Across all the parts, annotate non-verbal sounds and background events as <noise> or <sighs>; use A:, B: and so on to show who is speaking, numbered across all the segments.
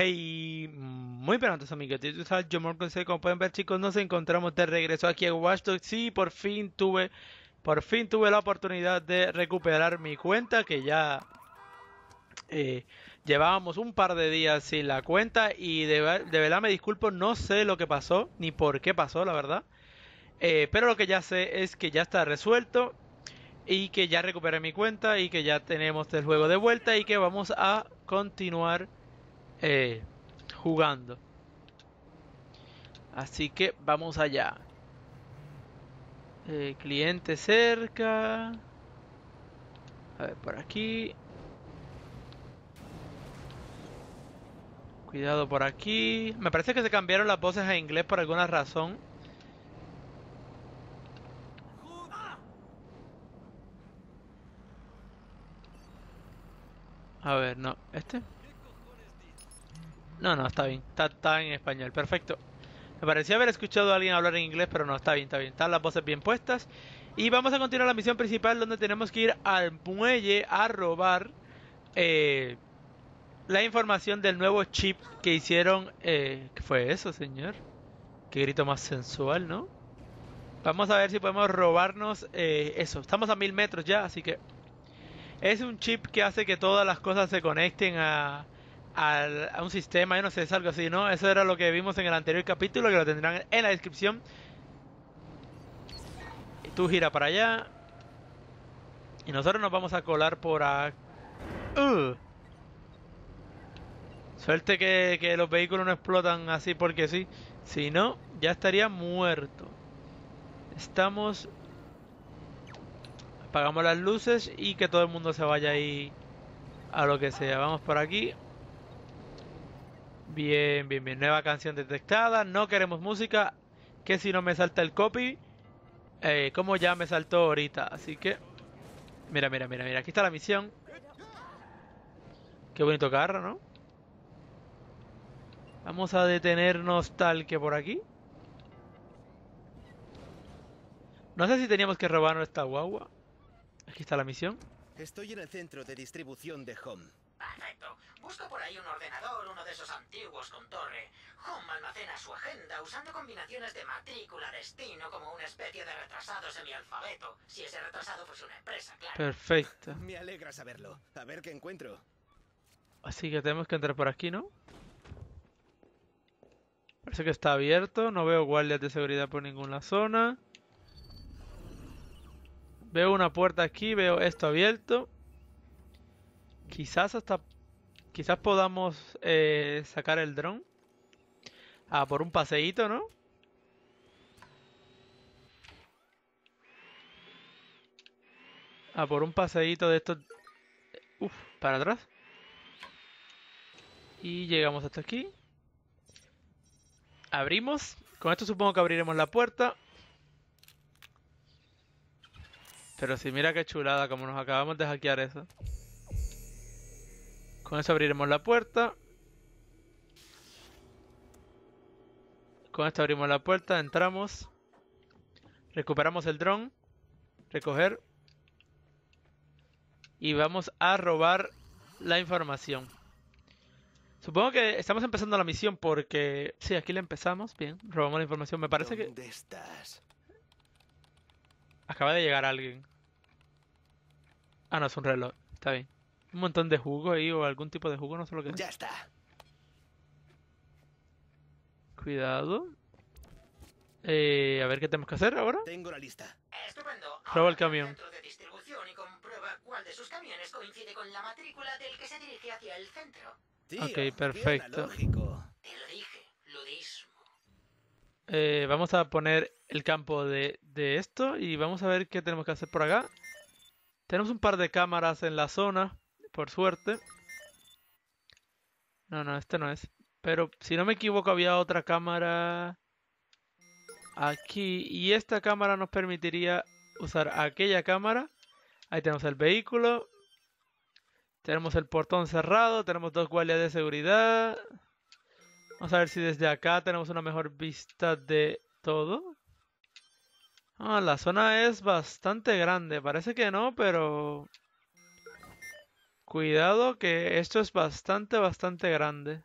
A: Hey, muy buenas amigos, yo me lo como pueden ver chicos, nos encontramos de regreso aquí en Watch Dogs sí, por fin tuve, por fin tuve la oportunidad de recuperar mi cuenta que ya eh, llevábamos un par de días sin la cuenta y de, verdad me disculpo, no sé lo que pasó, ni por qué pasó la verdad, eh, pero lo que ya sé es que ya está resuelto y que ya recuperé mi cuenta y que ya tenemos el juego de vuelta y que vamos a continuar eh, jugando. Así que vamos allá. Eh, cliente cerca. A ver, por aquí. Cuidado por aquí. Me parece que se cambiaron las voces a inglés por alguna razón. A ver, no. ¿Este? No, no, está bien. Está, en español. Perfecto. Me parecía haber escuchado a alguien hablar en inglés, pero no, está bien, está bien. Están las voces bien puestas. Y vamos a continuar la misión principal donde tenemos que ir al muelle a robar eh, la información del nuevo chip que hicieron... Eh, ¿Qué fue eso, señor? Qué grito más sensual, ¿no? Vamos a ver si podemos robarnos eh, eso. Estamos a mil metros ya, así que... Es un chip que hace que todas las cosas se conecten a a un sistema, yo no sé, es algo así, ¿no? Eso era lo que vimos en el anterior capítulo, que lo tendrán en la descripción. tú gira para allá. Y nosotros nos vamos a colar por acá. Uh. Suerte que, que los vehículos no explotan así porque sí. Si no, ya estaría muerto. Estamos... Apagamos las luces y que todo el mundo se vaya ahí a lo que sea. Vamos por aquí. Bien, bien, bien. Nueva canción detectada. No queremos música. Que si no me salta el copy. Eh, como ya me saltó ahorita. Así que... Mira, mira, mira, mira. Aquí está la misión. Qué bonito carro, ¿no? Vamos a detenernos tal que por aquí. No sé si teníamos que robarnos esta guagua. Aquí está la misión. Estoy en el centro de distribución de Home. Perfecto. Busca por ahí un ordenador, uno de esos antiguos con torre. Home almacena su agenda usando combinaciones de matrícula, destino, como una especie de retrasado alfabeto. Si ese retrasado fuese una empresa, claro. Perfecto. Me alegra saberlo. A ver qué encuentro. Así que tenemos que entrar por aquí, ¿no? Parece que está abierto. No veo guardias de seguridad por ninguna zona. Veo una puerta aquí, veo esto abierto. Quizás hasta. Quizás podamos eh, sacar el dron. A ah, por un paseíto, ¿no? A ah, por un paseíto de estos. Uf, para atrás. Y llegamos hasta aquí. Abrimos. Con esto supongo que abriremos la puerta. Pero si mira qué chulada como nos acabamos de hackear eso. Con eso abriremos la puerta. Con esto abrimos la puerta, entramos. Recuperamos el dron. Recoger. Y vamos a robar la información. Supongo que estamos empezando la misión porque... Sí, aquí la empezamos. Bien, robamos la información. Me parece que... Estás? Acaba de llegar alguien. Ah, no, es un reloj. Está bien. Un montón de jugo ahí o algún tipo de jugo, no sé lo que Ya está. Cuidado. Eh, a ver qué tenemos que hacer ahora. Tengo el camión. ok, perfecto. vamos a poner el campo de, de esto y vamos a ver qué tenemos que hacer por acá. Tenemos un par de cámaras en la zona. Por suerte. No, no, este no es. Pero si no me equivoco había otra cámara aquí. Y esta cámara nos permitiría usar aquella cámara. Ahí tenemos el vehículo. Tenemos el portón cerrado. Tenemos dos guardias de seguridad. Vamos a ver si desde acá tenemos una mejor vista de todo. Ah, la zona es bastante grande. Parece que no, pero Cuidado que esto es bastante, bastante grande.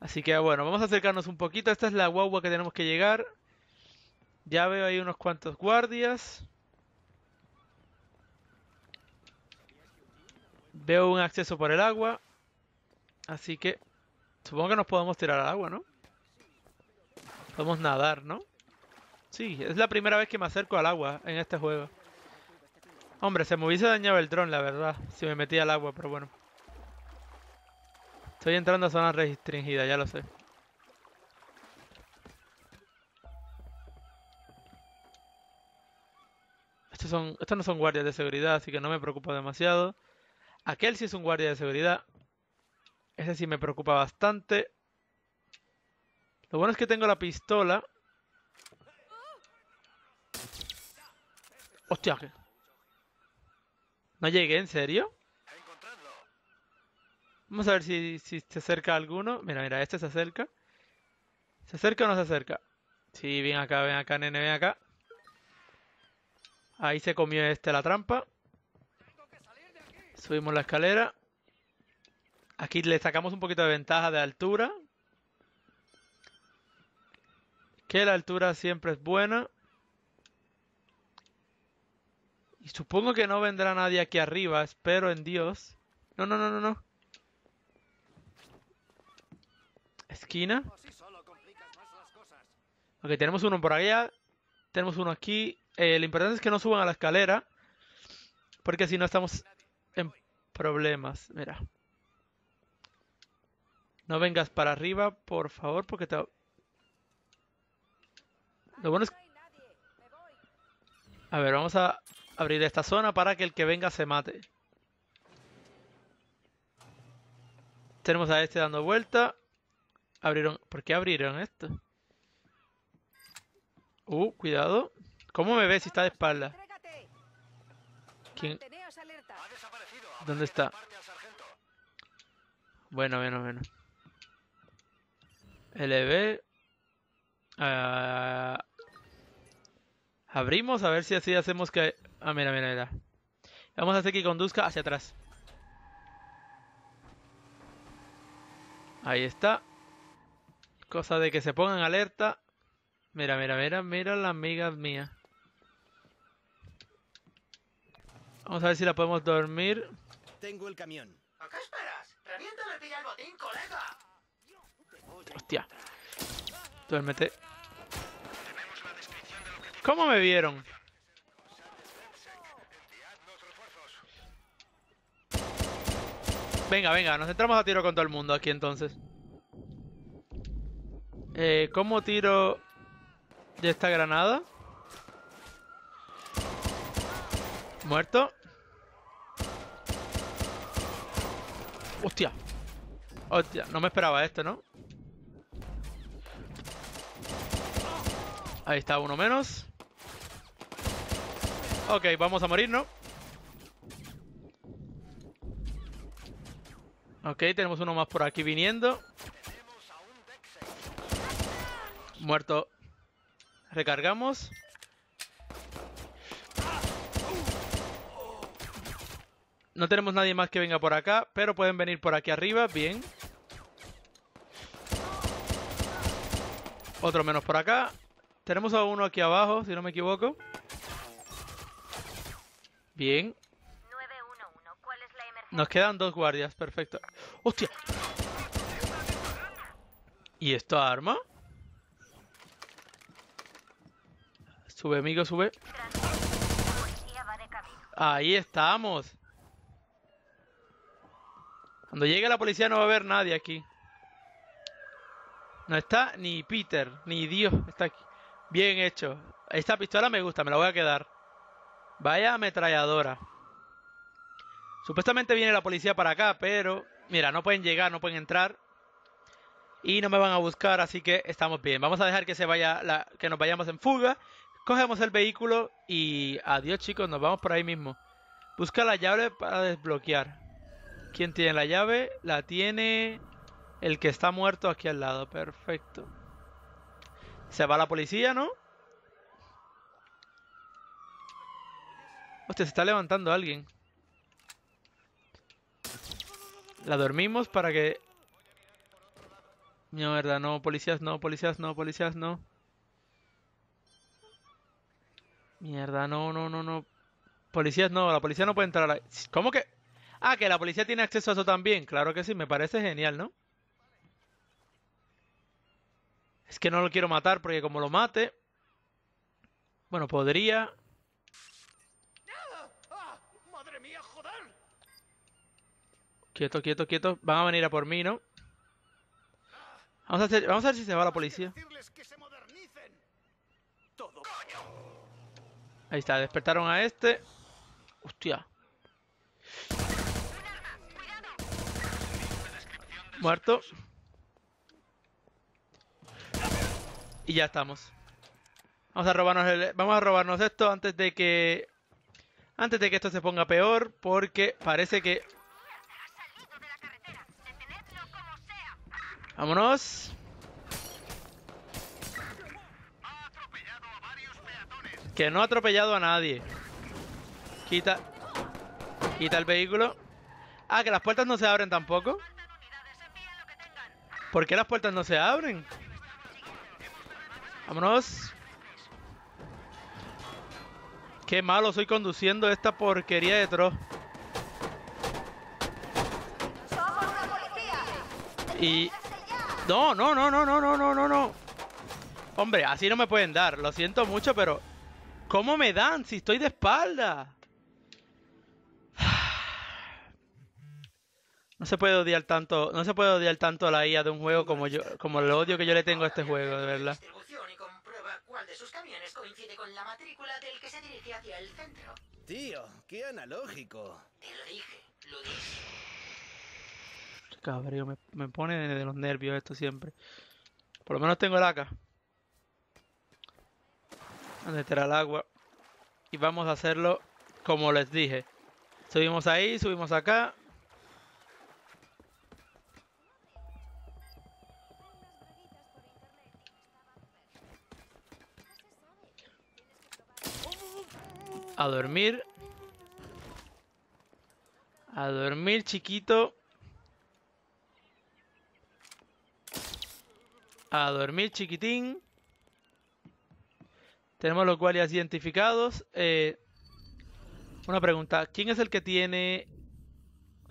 A: Así que bueno, vamos a acercarnos un poquito. Esta es la guagua que tenemos que llegar. Ya veo ahí unos cuantos guardias. Veo un acceso por el agua. Así que supongo que nos podemos tirar al agua, ¿no? Podemos nadar, ¿no? Sí, es la primera vez que me acerco al agua en este juego. Hombre, se me hubiese dañado el dron, la verdad, si me metía al agua, pero bueno. Estoy entrando a zona restringida, ya lo sé. Estos, son, estos no son guardias de seguridad, así que no me preocupa demasiado. Aquel sí es un guardia de seguridad. Ese sí me preocupa bastante. Lo bueno es que tengo la pistola. Hostia, no llegué, ¿en serio? Vamos a ver si, se acerca alguno. Mira, mira, este se acerca. ¿Se acerca o no se acerca? Sí, ven acá, ven acá, nene, ven acá. Ahí se comió este la trampa. Subimos la escalera. Aquí le sacamos un poquito de ventaja de altura. Que la altura siempre es buena. Y supongo que no vendrá nadie aquí arriba, espero en Dios. No, no, no, no, no. Esquina. Ok, tenemos uno por allá. Tenemos uno aquí. Eh, lo importante es que no suban a la escalera. Porque si no estamos en problemas. Mira. No vengas para arriba, por favor, porque te... Lo bueno es... A ver, vamos a Abrir esta zona para que el que venga se mate. Tenemos a este dando vuelta. Abrieron... ¿Por qué abrieron esto? Uh, cuidado. ¿Cómo me ve si está de espalda? ¿Dónde está? Bueno, bueno, bueno. LB. Ah, abrimos a ver si así hacemos que Ah, mira, mira, mira. Vamos a hacer que conduzca hacia atrás. Ahí está. Cosa de que se pongan alerta. Mira, mira, mira, mira la amiga mía. Vamos a ver si la podemos dormir. Tengo el camión. ¿A qué esperas? pilla colega. Hostia. Duérmete. ¿Cómo me vieron? Venga, venga, nos entramos a tiro con todo el mundo aquí entonces. Eh, ¿Cómo tiro de esta granada? Muerto. Hostia. Hostia, no me esperaba esto, ¿no? Ahí está, uno menos. Ok, vamos a morir, ¿no? Ok, tenemos uno más por aquí viniendo. Muerto. Recargamos. No tenemos nadie más que venga por acá, pero pueden venir por aquí arriba. Bien. Otro menos por acá. Tenemos a uno aquí abajo, si no me equivoco. Bien. Nos quedan dos guardias, perfecto. ¡Hostia! ¿Y esta arma? Sube, amigo, sube. Ahí estamos. Cuando llegue la policía no va a haber nadie aquí. No está ni Peter, ni Dios está aquí. Bien hecho. Esta pistola me gusta, me la voy a quedar. Vaya ametralladora. Supuestamente viene la policía para acá, pero mira, no pueden llegar, no pueden entrar. Y no me van a buscar, así que estamos bien. Vamos a dejar que se vaya que nos vayamos en fuga. Cogemos el vehículo y adiós chicos, nos vamos por ahí mismo. Busca la llave para desbloquear. ¿Quién tiene la llave? La tiene el que está muerto aquí al lado. Perfecto. Se va la policía, ¿no? Hostia, se está levantando alguien. La dormimos para que... Mierda, no, policías, no, policías, no, policías, no. Mierda, no, no, no, no. Policías no, la policía no puede entrar la... ¿Cómo que? Ah, que la policía tiene acceso a eso también. Claro que sí, me parece genial, ¿no? Es que no lo quiero matar porque como lo mate... Bueno, podría... Quieto, quieto, quieto. Van a venir a por mí, ¿no? Vamos a, hacer, vamos a ver si se va la policía. Ahí está, despertaron a este. Hostia. Muerto. Y ya estamos. Vamos a robarnos vamos a robarnos esto antes de que antes de que esto se ponga peor porque parece que Vámonos. Que no ha atropellado a nadie. Quita. Quita el vehículo. Ah, que las puertas no se abren tampoco. ¿Por qué las puertas no se abren? Vámonos. Qué malo soy conduciendo esta porquería de tro. Y no, no, no, no, no, no, no, no, no. Hombre, así no me pueden dar. Lo siento mucho, pero... ¿Cómo me dan si estoy de espalda? <sighs> No se puede odiar tanto, no se puede odiar tanto a la IA de un juego como yo, como el odio que yo le tengo a este juego, de verdad. Tío, qué analógico. Te lo dije, lo dije. Cabrillo, me, me, pone de los nervios esto siempre. Por lo menos tengo el acá. a meter el agua. Y vamos a hacerlo como les dije. Subimos ahí, subimos acá. A dormir. A dormir, chiquito. A dormir, chiquitín. Tenemos los guardias identificados. Eh, una pregunta. ¿Quién es el que tiene...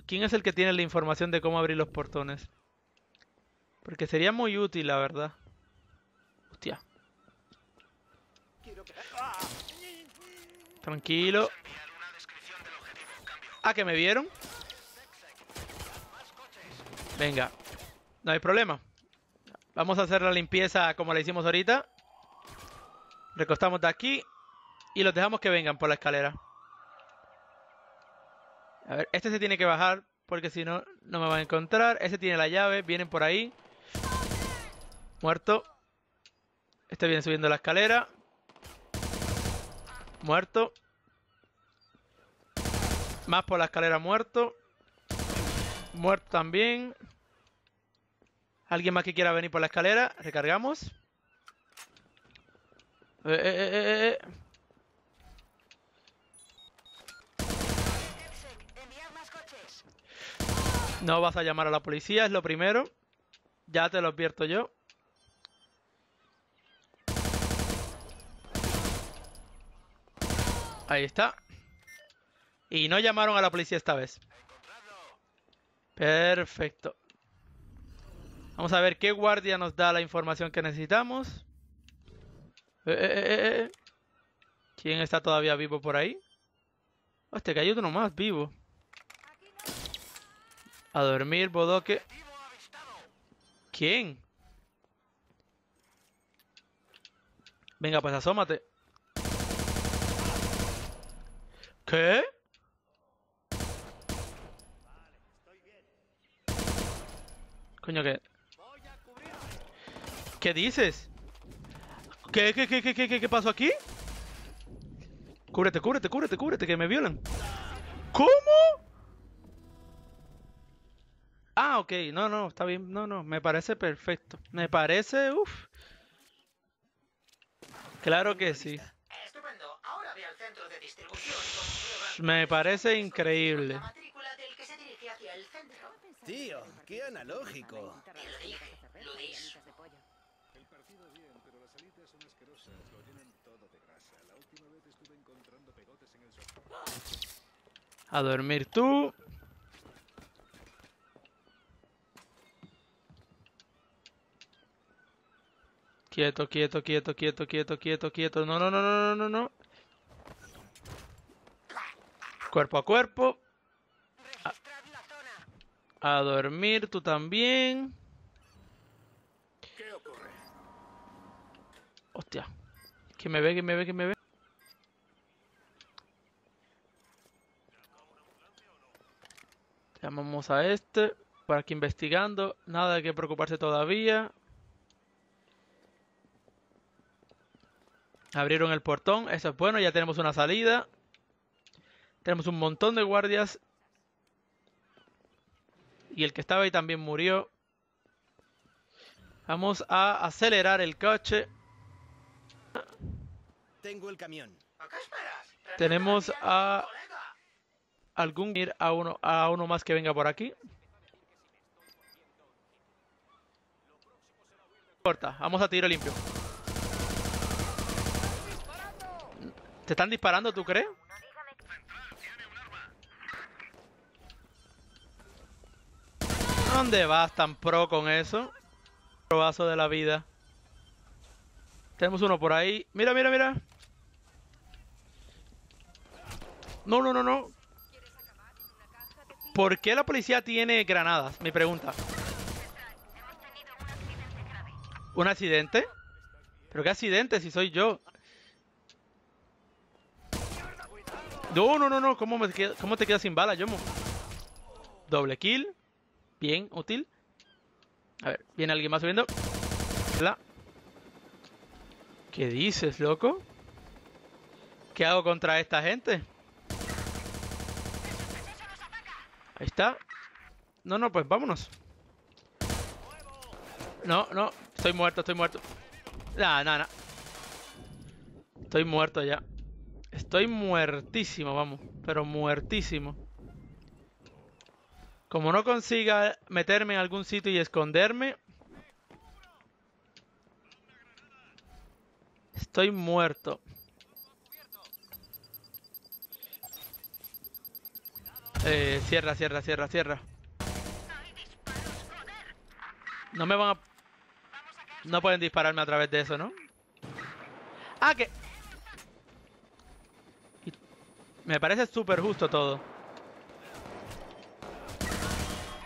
A: ¿Quién es el que tiene la información de cómo abrir los portones? Porque sería muy útil, la verdad. Hostia. Tranquilo. Ah, que me vieron. Venga. No hay problema. Vamos a hacer la limpieza como la hicimos ahorita. Recostamos de aquí. Y los dejamos que vengan por la escalera. A ver, este se tiene que bajar. Porque si no, no me va a encontrar. Este tiene la llave. Vienen por ahí. Muerto. Este viene subiendo la escalera. Muerto. Más por la escalera muerto. Muerto también. ¿Alguien más que quiera venir por la escalera? Recargamos. Eh, eh, eh, no vas a llamar a la policía, es lo primero. Ya te lo advierto yo. Ahí está. Y no llamaron a la policía esta vez. Perfecto. Vamos a ver qué guardia nos da la información que necesitamos. Eh, eh, eh, ¿Quién está todavía vivo por ahí? Hostia, que hay uno más vivo. A dormir, bodoque. ¿Quién? Venga, pues asómate. ¿Qué? Coño, que ¿Qué dices? ¿Qué, qué, qué, qué, qué, qué pasó aquí? Cúbrete, cúbrete, cúbrete, cúbrete, que me violan. ¿Cómo? Ah, ok, no, no, está bien, no, no, me parece perfecto. Me parece, uff. Claro que sí. me parece increíble. Tío, qué analógico. lo dije, A dormir tú. Quieto, quieto, quieto, quieto, quieto, quieto, quieto. No, no, no, no, no, no, Cuerpo a cuerpo. A, a dormir tú también. Hostia. Que me ve, que me ve, que me ve. Vamos a este. para aquí investigando. Nada que preocuparse todavía. Abrieron el portón. Eso es bueno. Ya tenemos una salida. Tenemos un montón de guardias. Y el que estaba ahí también murió. Vamos a acelerar el coche. Tengo el camión. Tenemos a algún ir a uno, a uno más que venga por aquí. Corta, vamos a tiro limpio. ¿Te están disparando, tú crees? ¿Dónde vas tan pro con eso? Probazo de la vida. Tenemos uno por ahí. Mira, mira, mira. No, no, no, no. ¿Por qué la policía tiene granadas? Mi pregunta. ¿Un accidente? ¿Pero qué accidente si soy yo? No, no, no, no. ¿Cómo, cómo te quedas sin bala, Yomo? Doble kill. Bien, útil. A ver, viene alguien más subiendo. ¿Qué dices, loco? ¿Qué hago contra esta gente? Ahí está. No, no, pues vámonos. No, no. Estoy muerto, estoy muerto. Nah, nah, Estoy muerto ya. Estoy muertísimo, vamos. Pero muertísimo. Como no consiga meterme en algún sitio y esconderme... Estoy muerto. Eh, cierra, cierra, cierra, cierra. No me van a... No pueden dispararme a través de eso, ¿no? Ah, que... Me parece súper justo todo.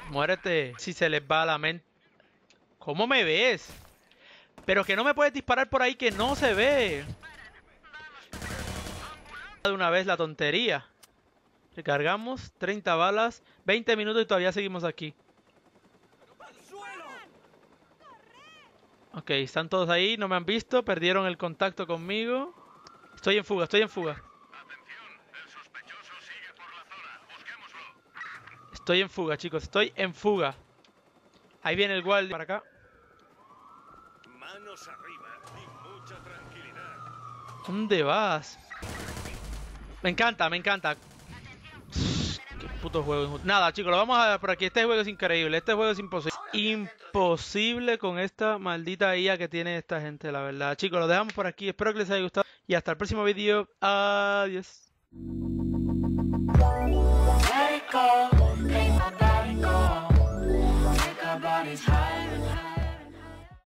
A: Muérete si se les va la mente. ¿Cómo me ves? Pero que no me puedes disparar por ahí que no se ve. De una vez la tontería. Recargamos, 30 balas, 20 minutos y todavía seguimos aquí. Ok, están todos ahí, no me han visto, perdieron el contacto conmigo. Estoy en fuga, estoy en fuga. Estoy en fuga, chicos, estoy en fuga. Ahí viene el guardia para acá. Manos arriba ¿Dónde vas? Me encanta, me encanta puto juego Nada, chicos, lo vamos a ver por aquí. Este juego es increíble. Este juego es imposible. Imposible con esta maldita IA que tiene esta gente, la verdad. Chicos, lo dejamos por aquí. Espero que les haya gustado. Y hasta el próximo vídeo. Adiós.